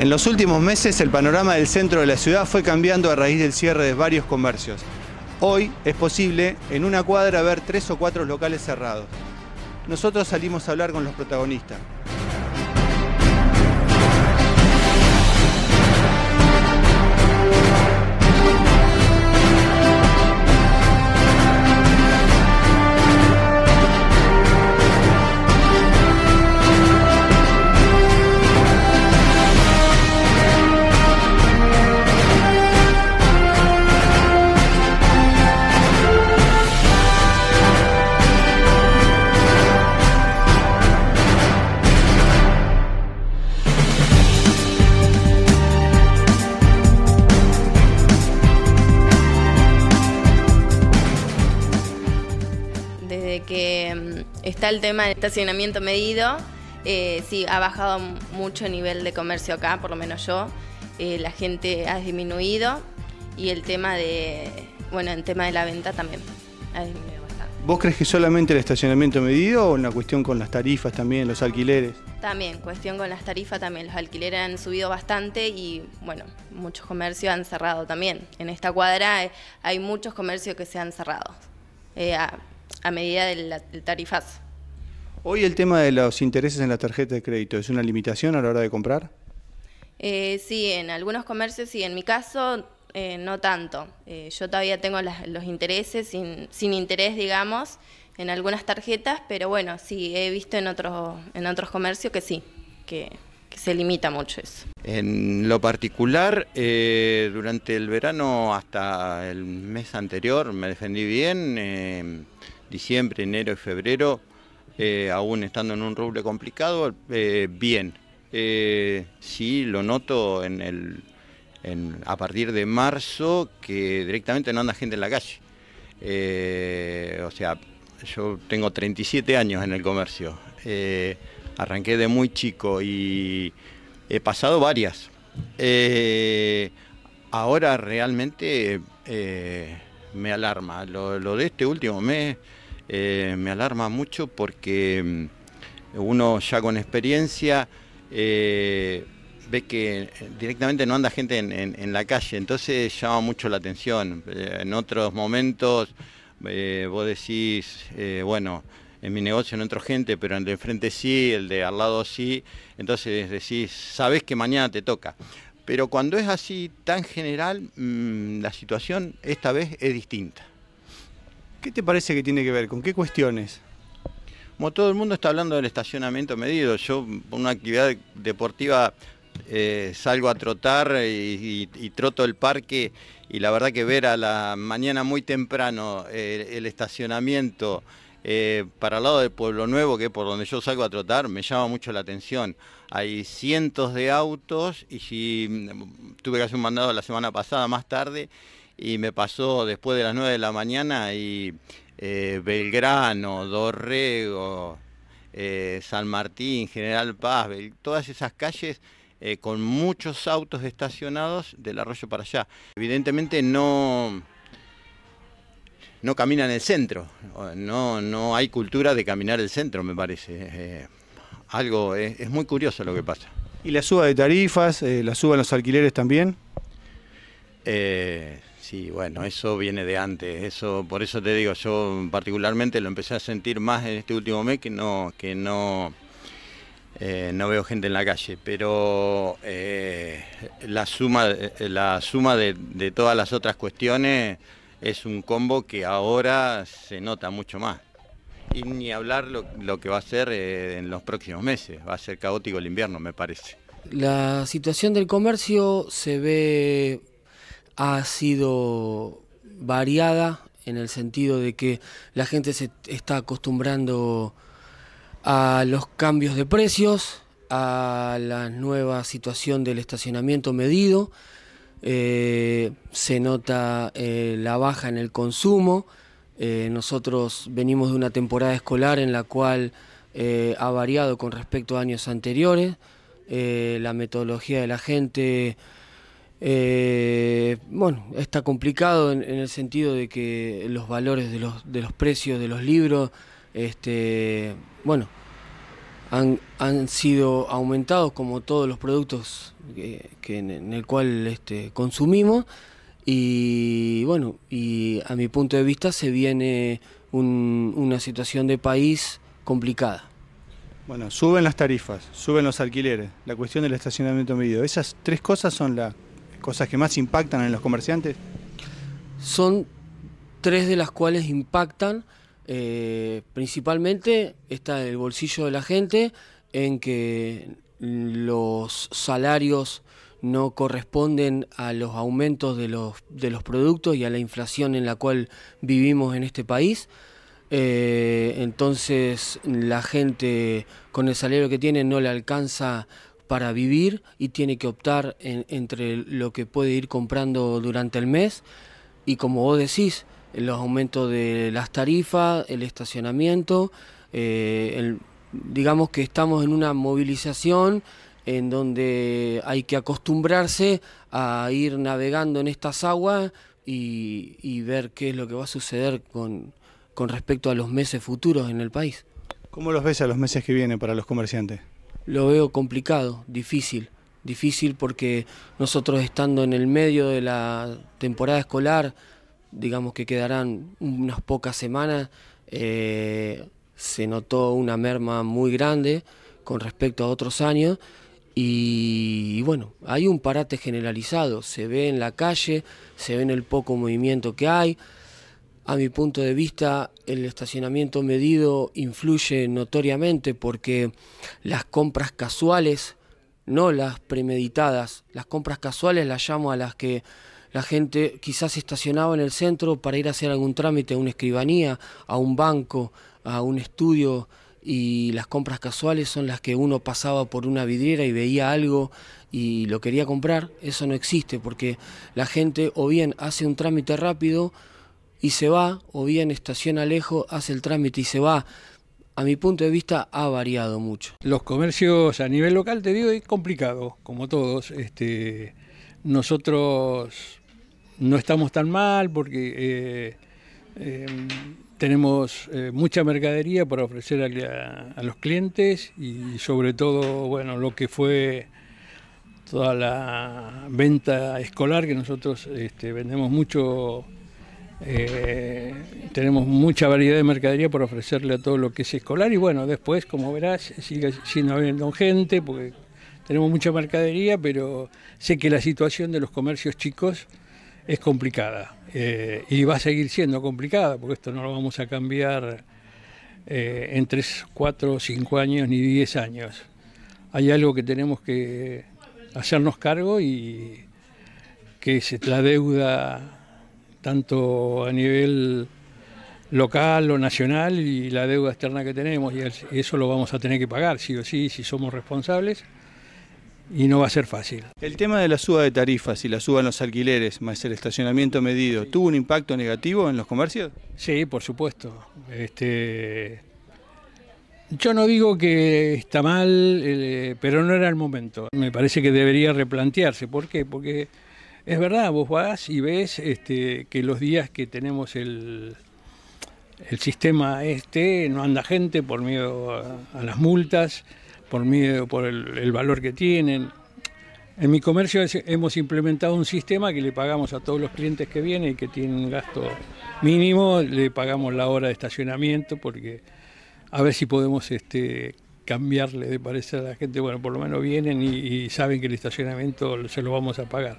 En los últimos meses el panorama del centro de la ciudad fue cambiando a raíz del cierre de varios comercios. Hoy es posible en una cuadra ver tres o cuatro locales cerrados. Nosotros salimos a hablar con los protagonistas, que mm, está el tema del estacionamiento medido, eh, sí, ha bajado mucho el nivel de comercio acá, por lo menos yo. Eh, la gente ha disminuido y el tema de, bueno, el tema de la venta también ha disminuido bastante. ¿Vos crees que solamente el estacionamiento medido o una cuestión con las tarifas también, los alquileres? También, cuestión con las tarifas también. Los alquileres han subido bastante y, bueno, muchos comercios han cerrado también. En esta cuadra eh, hay muchos comercios que se han cerrado a medida del, tarifazo. Hoy el tema de los intereses en la tarjeta de crédito, ¿es una limitación a la hora de comprar? Eh, sí, en algunos comercios sí, en mi caso eh, no tanto. Eh, yo todavía tengo los intereses sin, interés, digamos, en algunas tarjetas, pero bueno, sí, he visto en otros, en otros comercios que sí, que, que se limita mucho eso. En lo particular, durante el verano hasta el mes anterior me defendí bien diciembre, enero y febrero, eh, aún estando en un ruble complicado, eh, bien. Eh, sí, lo noto en el, a partir de marzo que directamente no anda gente en la calle. o sea, yo tengo 37 años en el comercio. arranqué de muy chico y he pasado varias. ahora realmente me alarma. lo de este último mes eh, me alarma mucho porque mm, uno ya con experiencia eh, ve que eh, directamente no anda gente en, la calle, entonces llama mucho la atención. en otros momentos vos decís, bueno, en mi negocio no entro gente, pero el de enfrente sí, el de al lado sí, entonces decís, sabes que mañana te toca. Pero cuando es así tan general, mm, la situación esta vez es distinta. ¿Qué te parece que tiene que ver? ¿Con qué cuestiones? Como todo el mundo está hablando del estacionamiento medido, yo una actividad deportiva eh, salgo a trotar y, troto el parque y la verdad que ver a la mañana muy temprano eh, el estacionamiento eh, para el lado del Pueblo Nuevo, que es por donde yo salgo a trotar, me llama mucho la atención. Hay cientos de autos y si, mm, tuve que hacer un mandado la semana pasada más tarde y me pasó después de las 9 de la mañana y eh, Belgrano, Dorrego, eh, San Martín, General Paz, todas esas calles eh, con muchos autos estacionados del arroyo para allá. Evidentemente no, no camina en el centro, no, no hay cultura de caminar el centro, me parece. algo, es muy curioso lo que pasa. ¿Y la suba de tarifas, la suba en los alquileres también? Eh, sí, bueno, eso viene de antes. Eso, por eso te digo, yo particularmente lo empecé a sentir más en este último mes que no, que no, eh, no veo gente en la calle. Pero eh, la suma, la suma de, todas las otras cuestiones es un combo que ahora se nota mucho más. Y ni hablar lo, que va a ser eh, en los próximos meses. Va a ser caótico el invierno, me parece. La situación del comercio se ve ha sido variada en el sentido de que la gente se está acostumbrando a los cambios de precios, a la nueva situación del estacionamiento medido, eh, se nota eh, la baja en el consumo, eh, nosotros venimos de una temporada escolar en la cual ha variado con respecto a años anteriores, la metodología de la gente eh, bueno, está complicado en, el sentido de que los valores de los, de los precios de los libros, este, bueno, han, sido aumentados como todos los productos en, el cual este, consumimos y bueno, y a mi punto de vista se viene una situación de país complicada. Bueno, suben las tarifas, suben los alquileres, la cuestión del estacionamiento medido. Esas tres cosas son la cosas que más impactan en los comerciantes? Son tres de las cuales impactan. Eh, principalmente está el bolsillo de la gente, en que los salarios no corresponden a los aumentos de los, de los productos y a la inflación en la cual vivimos en este país. Eh, entonces la gente con el salario que tiene no le alcanza para vivir y tiene que optar entre lo que puede ir comprando durante el mes y como vos decís, los aumentos de las tarifas, el estacionamiento, eh, digamos que estamos en una movilización en donde hay que acostumbrarse a ir navegando en estas aguas y, ver qué es lo que va a suceder con, con respecto a los meses futuros en el país. ¿Cómo los ves a los meses que vienen para los comerciantes? lo veo complicado, difícil. Difícil porque nosotros estando en el medio de la temporada escolar, digamos que quedarán unas pocas semanas, eh, se notó una merma muy grande con respecto a otros años. y, bueno, hay un parate generalizado, se ve en la calle, se ve en el poco movimiento que hay, a mi punto de vista, el estacionamiento medido influye notoriamente porque las compras casuales, no las premeditadas, las compras casuales las llamo a las que la gente quizás estacionaba en el centro para ir a hacer algún trámite a una escribanía, a un banco, a un estudio y las compras casuales son las que uno pasaba por una vidriera y veía algo y lo quería comprar, eso no existe porque la gente o bien hace un trámite rápido y se va, o bien estaciona lejos, hace el trámite y se va. A mi punto de vista ha variado mucho. Los comercios a nivel local, te digo, es complicado, como todos. Este, nosotros no estamos tan mal porque eh, em, tenemos eh, mucha mercadería para ofrecer a, los clientes y sobre todo, bueno, lo que fue toda la venta escolar, que nosotros este, vendemos mucho eh, tenemos mucha variedad de mercadería por ofrecerle a todo lo que es escolar y bueno, después, como verás, sigue siendo habiendo gente porque tenemos mucha mercadería, pero sé que la situación de los comercios chicos es complicada eh, y va a seguir siendo complicada porque esto no lo vamos a cambiar eh, en 3, 4, 5 años ni 10 años. Hay algo que tenemos que hacernos cargo y que es la deuda tanto a nivel local o nacional y la deuda externa que tenemos, y eso lo vamos a tener que pagar, sí o sí, si somos responsables, y no va a ser fácil. El tema de la suba de tarifas y la suba en los alquileres, más el estacionamiento medido, ¿tuvo un impacto negativo en los comercios? Sí, por supuesto. Este, yo no digo que está mal, eh, pero no era el momento. Me parece que debería replantearse. ¿Por qué? Porque es verdad, vos vas y ves este, que los días que tenemos el, el sistema este no anda gente por miedo a, las multas, por miedo por el, valor que tienen. En mi comercio hemos implementado un sistema que le pagamos a todos los clientes que vienen y que tienen un gasto mínimo, le pagamos la hora de estacionamiento porque a ver si podemos este, cambiarle de parecer a la gente, bueno, por lo menos vienen y saben que el estacionamiento se lo vamos a pagar.